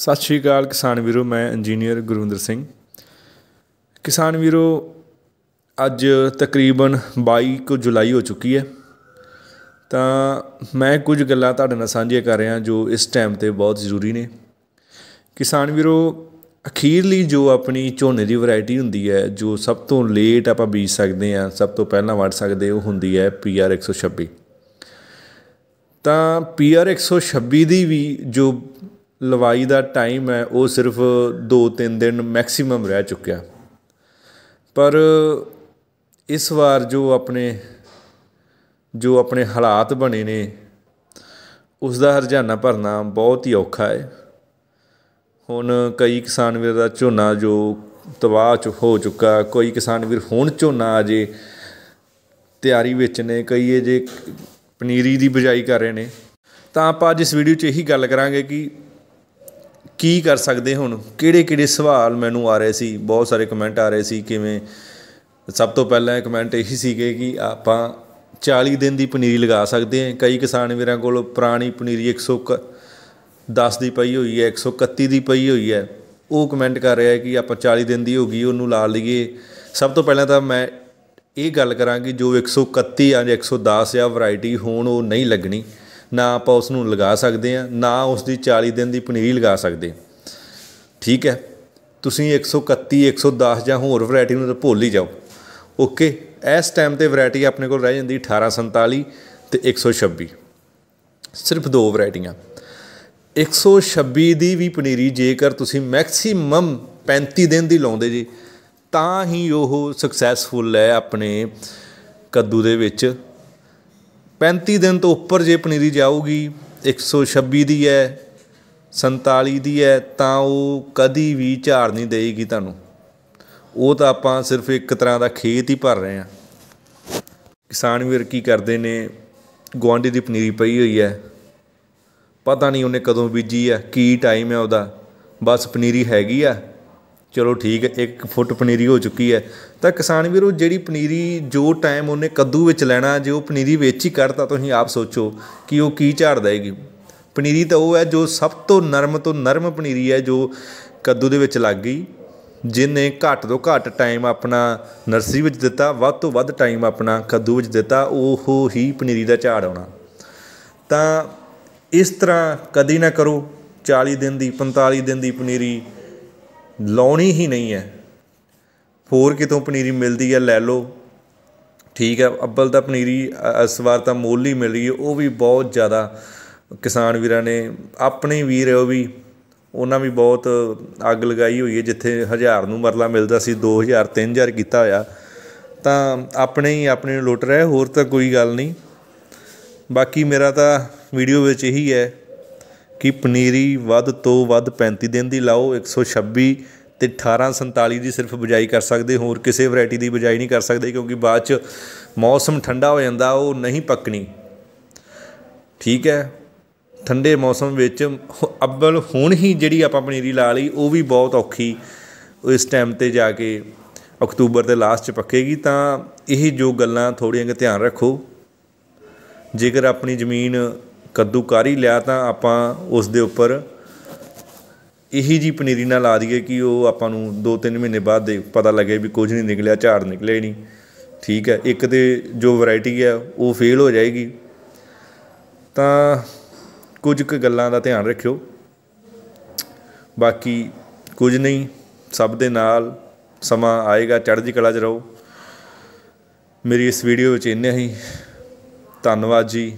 ਸਤਿ ਸ਼੍ਰੀ ਅਕਾਲ ਕਿਸਾਨ ਵੀਰੋ ਮੈਂ ਇੰਜੀਨੀਅਰ ਗੁਰਵਿੰਦਰ ਸਿੰਘ ਕਿਸਾਨ ਵੀਰੋ ਅੱਜ ਤਕਰੀਬਨ 22 ਕੁ ਜੁਲਾਈ ਹੋ ਚੁੱਕੀ ਹੈ ਤਾਂ ਮੈਂ ਕੁਝ ਗੱਲਾਂ ਤੁਹਾਡੇ ਨਾਲ ਸਾਂਝੀਆਂ ਕਰ ਰਿਹਾ ਜੋ ਇਸ ਟਾਈਮ ਤੇ ਬਹੁਤ ਜ਼ਰੂਰੀ ਨੇ ਕਿਸਾਨ ਵੀਰੋ ਅਖੀਰਲੀ ਜੋ ਆਪਣੀ ਝੋਨੇ ਦੀ ਵੈਰਾਈਟੀ ਹੁੰਦੀ ਹੈ ਜੋ ਸਭ ਤੋਂ ਲੇਟ ਆਪਾਂ ਬੀਜ ਸਕਦੇ ਆ ਸਭ ਤੋਂ ਪਹਿਲਾਂ ਵੜ ਸਕਦੇ ਉਹ ਹੁੰਦੀ ਹੈ ਪੀਆਰ 126 ਤਾਂ ਪੀਆਰ 126 ਦੀ ਵੀ ਜੋ ਲਵਾਈ ਦਾ ਟਾਈਮ ਹੈ ਉਹ ਸਿਰਫ 2-3 ਦਿਨ ਮੈਕਸਿਮਮ ਰਹਿ ਚੁੱਕਿਆ ਪਰ ਇਸ ਵਾਰ ਜੋ ਆਪਣੇ ਜੋ ਆਪਣੇ ਹਾਲਾਤ ਬਣੇ ਨੇ ਉਸ ਦਾ ਹਰਜਾਨਾ ਭਰਨਾ ਬਹੁਤ ਹੀ ਔਖਾ ਹੈ ਹੁਣ ਕਈ ਕਿਸਾਨ ਵੀਰ ਦਾ ਝੋਨਾ ਜੋ ਤਬਾਹ ਚ ਹੋ ਚੁੱਕਾ ਕੋਈ ਕਿਸਾਨ ਵੀਰ ਹੁਣ ਝੋਨਾ ਅਜੇ ਤਿਆਰੀ ਵਿੱਚ ਨੇ ਕਈ ਅਜੇ ਪਨੀਰੀ ਦੀ ਬਜਾਈ ਕਰ ਰਹੇ ਨੇ ਤਾਂ ਆਪਾਂ ਅੱਜ ਇਸ ਵੀਡੀਓ 'ਚ ਇਹੀ ਗੱਲ ਕਰਾਂਗੇ ਕਿ ਕੀ ਕਰ ਸਕਦੇ ਹੁਣ ਕਿਹੜੇ ਕਿਹੜੇ ਸਵਾਲ ਮੈਨੂੰ ਆ ਰਹੇ ਸੀ ਬਹੁਤ ਸਾਰੇ ਕਮੈਂਟ ਆ ਰਹੇ ਸੀ ਕਿਵੇਂ ਸਭ ਤੋਂ ਪਹਿਲਾਂ ਕਮੈਂਟ ਇਹੀ ਸੀਗੇ ਕਿ ਆਪਾਂ 40 ਦਿਨ ਦੀ ਪਨੀਰੀ ਲਗਾ ਸਕਦੇ ਹਾਂ ਕਈ ਕਿਸਾਨ ਵੀਰਾਂ ਕੋਲ ਪੁਰਾਣੀ ਪਨੀਰੀ 110 ਦੀ ਪਈ ਹੋਈ ਹੈ 131 ਦੀ ਪਈ ਹੋਈ ਹੈ ਉਹ ਕਮੈਂਟ ਕਰ ਰਿਹਾ ਹੈ ਕਿ ਆਪਾਂ 40 ਦਿਨ ਦੀ ਹੋ ਗਈ ਉਹਨੂੰ ਲਾ ਲਈਏ ਸਭ ਤੋਂ ਪਹਿਲਾਂ ਤਾਂ ਮੈਂ ਇਹ ਗੱਲ ਕਰਾਂਗੀ ਜੋ 131 ਜਾਂ 110 ਜਾਂ ਵੈਰਾਈਟੀ ਹੋਣ ਉਹ ਨਹੀਂ ਲੱਗਣੀ ਨਾ ਆਪਾਂ ਉਸ ਨੂੰ ਲਗਾ ਸਕਦੇ ਆ ਨਾ ਉਸ ਦੀ 40 ਦਿਨ ਦੀ ਪਨੀਰੀ ਲਗਾ ਸਕਦੇ ਠੀਕ ਹੈ ਤੁਸੀਂ 131 110 ਜਾਂ ਹੋਰ ਵੈਰਾਈਟੀ ਨੂੰ ਤਾਂ ਭੁੱਲ ਹੀ ਜਾਓ ਓਕੇ ਇਸ ਟਾਈਮ ਤੇ ਵੈਰਾਈਟੀ ਆਪਣੇ ਕੋਲ ਰਹਿ ਜਾਂਦੀ 1847 ਤੇ 126 ਸਿਰਫ ਦੋ ਵੈਰਾਈਟੀਆਂ 126 ਦੀ ਵੀ ਪਨੀਰੀ ਜੇਕਰ ਤੁਸੀਂ ਮੈਕਸਿਮਮ 35 ਦਿਨ ਦੀ ਲਾਉਂਦੇ ਜੀ ਤਾਂ ਹੀ ਉਹ ਸਕਸੈਸਫੁਲ ਹੈ ਆਪਣੇ ਕੱਦੂ ਦੇ ਵਿੱਚ 35 ਦਿਨ ਤੋਂ ਉੱਪਰ ਜੇ ਪਨੀਰੀ ਜਾਊਗੀ 126 ਦੀ ਹੈ 47 ਦੀ ਹੈ ਤਾਂ ਉਹ ਕਦੀ ਵੀ ਝਾੜ ਨਹੀਂ ਦੇਗੀ ਤੁਹਾਨੂੰ ਉਹ ਤਾਂ ਆਪਾਂ ਸਿਰਫ ਇੱਕ ਤਰ੍ਹਾਂ ਦਾ ਖੇਤ ਹੀ ਭਰ ਰਹੇ ਆ ਕਿਸਾਨ ਵੀਰ ਕੀ ਕਰਦੇ ਨੇ ਗਵਾਂਡੀ ਦੀ ਪਨੀਰੀ ਪਈ ਹੋਈ ਹੈ ਪਤਾ ਨਹੀਂ ਉਹਨੇ ਕਦੋਂ ਬੀਜੀ ਆ ਕੀ ਟਾਈਮ ਹੈ ਉਹਦਾ ਬਸ ਪਨੀਰੀ ਹੈਗੀ ਆ ਚਲੋ ਠੀਕ ਹੈ 1 ਫੁੱਟ ਪਨੀਰੀ ਹੋ ਚੁੱਕੀ ਹੈ ਤਾਂ ਕਿਸਾਨ ਵੀਰੋ ਜਿਹੜੀ ਪਨੀਰੀ ਜੋ ਟਾਈਮ ਉਹਨੇ ਕੱਦੂ ਵਿੱਚ ਲੈਣਾ ਜੇ ਉਹ ਪਨੀਰੀ ਵਿੱਚ ਹੀ ਕਰਤਾ ਤੁਸੀਂ ਆਪ ਸੋਚੋ ਕਿ ਉਹ ਕੀ ਝਾੜ ਦੇਗੀ ਪਨੀਰੀ ਤਾਂ ਉਹ ਹੈ ਜੋ ਸਭ ਤੋਂ ਨਰਮ ਤੋਂ ਨਰਮ ਪਨੀਰੀ ਹੈ ਜੋ ਕੱਦੂ ਦੇ ਵਿੱਚ ਲੱਗ ਗਈ ਜਿਨੇ ਘੱਟ ਤੋਂ ਘੱਟ ਟਾਈਮ ਆਪਣਾ ਨਰਸਰੀ ਵਿੱਚ ਦਿੱਤਾ ਵੱਧ ਤੋਂ ਵੱਧ ਟਾਈਮ ਆਪਣਾ ਕੱਦੂ ਵਿੱਚ ਦਿੱਤਾ ਉਹ ਹੀ ਪਨੀਰੀ ਦਾ ਝਾੜ ਆਉਣਾ ਤਾਂ ਇਸ ਤਰ੍ਹਾਂ ਕਦੀ ਨਾ ਕਰੋ 40 ਦਿਨ ਦੀ 45 ਦਿਨ ਦੀ ਪਨੀਰੀ ਲਾਉਣੀ ਹੀ ਨਹੀਂ ਹੈ ਹੋਰ ਕਿਤੋਂ ਪਨੀਰੀ ਮਿਲਦੀ ਹੈ ਲੈ ਲਓ ਠੀਕ ਹੈ ਅੱਬਲ ਤਾਂ ਪਨੀਰੀ ਇਸ ਵਾਰ ਤਾਂ ਮੁੱਲ ਹੀ ਮਿਲ ਗਈ ਉਹ ਵੀ ਬਹੁਤ ਜ਼ਿਆਦਾ ਕਿਸਾਨ ਵੀਰਾਂ ਨੇ ਆਪਣੇ ਵੀਰ ਉਹ ਵੀ ਉਹਨਾਂ ਵੀ ਬਹੁਤ ਅੱਗ ਲਗਾਈ ਹੋਈ ਹੈ ਜਿੱਥੇ 1000 ਨੂੰ ਮਰਲਾ ਮਿਲਦਾ ਸੀ 2000 3000 ਕੀਤਾ ਹੋਇਆ ਤਾਂ ਆਪਣੇ ਹੀ ਆਪਣੇ ਲੁੱਟ ਰਿਹਾ ਹੋਰ ਤਾਂ ਕੋਈ ਗੱਲ ਨਹੀਂ ਬਾਕੀ ਮੇਰਾ ਤਾਂ ਵੀਡੀਓ ਵਿੱਚ ਇਹੀ ਹੈ ਕਿ ਪਨੀਰੀ ਵੱਧ ਤੋਂ ਵੱਧ 35 ਦਿਨ ਦੀ ਲਾਓ 126 ਤੇ 1847 ਦੀ ਸਿਰਫ ਬਜਾਈ ਕਰ ਸਕਦੇ ਹੋਰ ਕਿਸੇ ਵੈਰਾਈਟੀ ਦੀ ਬਜਾਈ ਨਹੀਂ ਕਰ ਸਕਦੇ ਕਿਉਂਕਿ ਬਾਅਦ ਚ ਮੌਸਮ ਠੰਡਾ ਹੋ ਜਾਂਦਾ ਉਹ ਨਹੀਂ ਪੱਕਣੀ ਠੀਕ ਹੈ ਠੰਡੇ ਮੌਸਮ ਵਿੱਚ ਅੱਬਲ ਹੁਣ ਹੀ ਜਿਹੜੀ ਆਪਾਂ ਪਨੀਰੀ ਲਾ ਲਈ ਉਹ ਵੀ ਬਹੁਤ ਔਖੀ ਇਸ ਟਾਈਮ ਤੇ ਜਾ ਕੇ ਅਕਤੂਬਰ ਦੇ ਲਾਸਟ ਚ ਪੱਕੇਗੀ ਤਾਂ ਇਹ ਜੋ ਗੱਲਾਂ ਥੋੜੀਆਂ ਕਿ ਧਿਆਨ ਰੱਖੋ ਜੇਕਰ ਆਪਣੀ ਜ਼ਮੀਨ ਕੱਦੂ ਲਿਆ ਤਾਂ ਆਪਾਂ ਉਸ ਦੇ ਉੱਪਰ ਇਹੀ ਜੀ ਪਨੀਰੀ ਨਾਲ ਲਾ ਦਈਏ ਕਿ ਉਹ ਆਪਾਂ ਨੂੰ 2-3 ਮਹੀਨੇ ਬਾਅਦ ਦੇ ਪਤਾ ਲੱਗੇ ਵੀ ਕੁਝ ਨਹੀਂ ਨਿਕਲਿਆ ਝਾੜ ਨਿਕਲੇ ਨਹੀਂ ਠੀਕ ਹੈ ਇੱਕ ਤੇ ਜੋ ਵੈਰਾਈਟੀ ਹੈ ਉਹ ਫੇਲ ਹੋ ਜਾਏਗੀ ਤਾਂ ਕੁਝ ਕੁ ਗੱਲਾਂ ਦਾ ਧਿਆਨ ਰੱਖਿਓ ਬਾਕੀ ਕੁਝ ਨਹੀਂ ਸਭ ਦੇ ਨਾਲ ਸਮਾਂ ਆਏਗਾ ਚੜ੍ਹਦੀ ਕਲਾ 'ਚ ਰਹੋ ਮੇਰੀ ਇਸ ਵੀਡੀਓ ਵਿੱਚ ਇੰਨਾ ਹੀ ਧੰਨਵਾਦ ਜੀ